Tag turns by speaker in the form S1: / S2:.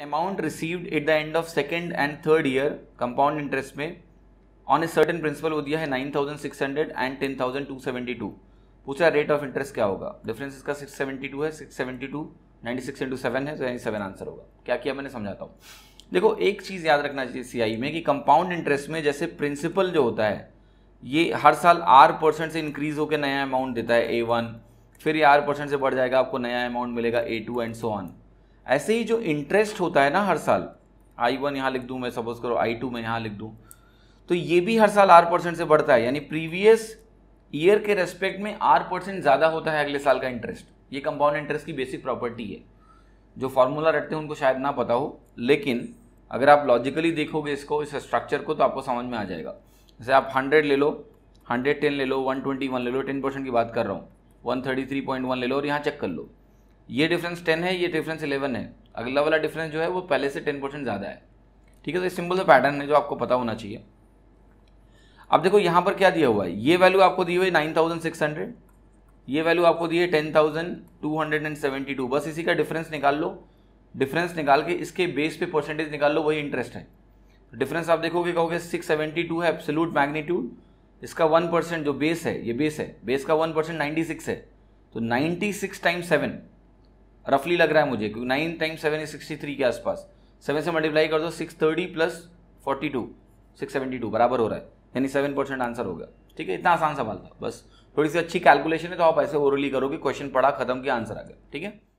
S1: amount received at the end of second and third year compound interest में on a certain principal वो दिया है nine thousand six hundred and ten thousand two seventy two पूछा rate of interest क्या होगा difference इसका six seventy two है six seventy two ninety six into seven है तो यानी सेवन आंसर होगा क्या किया मैंने समझाता हूँ देखो एक चीज़ याद रखना चाहिए सीआई में कि कंपाउंड इंटरेस्ट में जैसे प्रिंसिपल जो होता है ये हर साल आर परसेंट से इंक्रीज होकर नया अमाउंट देता है ए वन फिर ये आर परसेंट से बढ़ जाएगा आपको नया अमाउंट मिलेगा A two and so on ऐसे ही जो इंटरेस्ट होता है ना हर साल आई वन यहाँ लिख दूँ मैं सपोज करो आई टू मैं यहाँ लिख दूँ तो ये भी हर साल आर परसेंट से बढ़ता है यानी प्रीवियस ईयर के रेस्पेक्ट में आर परसेंट ज़्यादा होता है अगले साल का इंटरेस्ट ये कंपाउंड इंटरेस्ट की बेसिक प्रॉपर्टी है जो फार्मूला रखते हैं उनको शायद ना पता हो लेकिन अगर आप लॉजिकली देखोगे इसको इस स्ट्रक्चर को तो आपको समझ में आ जाएगा जैसे आप हंड्रेड ले लो हंड्रेड टेन ले लो वन ट्वेंटी वन ले लो टेन परसेंट की बात कर रहा हूँ one thirty three point one ले लो और यहाँ चेक कर लो ये डिफरेंस टेन है ये डिफरेंस इलेवन है अगला वाला डिफरेंस जो है वो पहले से टेन परसेंट ज़्यादा है ठीक है तो सिंपल से पैटर्न है जो आपको पता होना चाहिए अब देखो यहाँ पर क्या दिया हुआ है ये वैल्यू आपको दी हुई नाइन थाउजेंड सिक्स हंड्रेड ये वैल्यू आपको दी है ten thousand two hundred and seventy two बस इसी का डिफरेंस निकाल लो डिफरेंस निकाल के इसके बेस पे परसेंटेज निकाल लो वही इंटरेस्ट है डिफरेंस आप देखोगे कहोगे सिक्स सेवेंटी टू है एब्सोल्यूट मैग्नीट्यूड इसका वन परसेंट जो बेस है ये बेस है बेस का वन परसेंट नाइन्टी सिक्स है तो नाइन्टी सिक्स टाइम सेवन रफली लग रहा है मुझे क्योंकि nine time seven is sixty three के आसपास सेवन से मल्टीप्लाई कर दो six thirty plus forty two six seventy two बराबर हो रहा है यानी सेवन परसेंट आंसर होगा ठीक है इतना आसान सवाल था बस थोड़ी सी अच्छी कैलकुलेशन है तो आप ऐसे ओरली करोगे क्वेश्चन पढ़ा खत्म किया आंसर आ गया ठीक है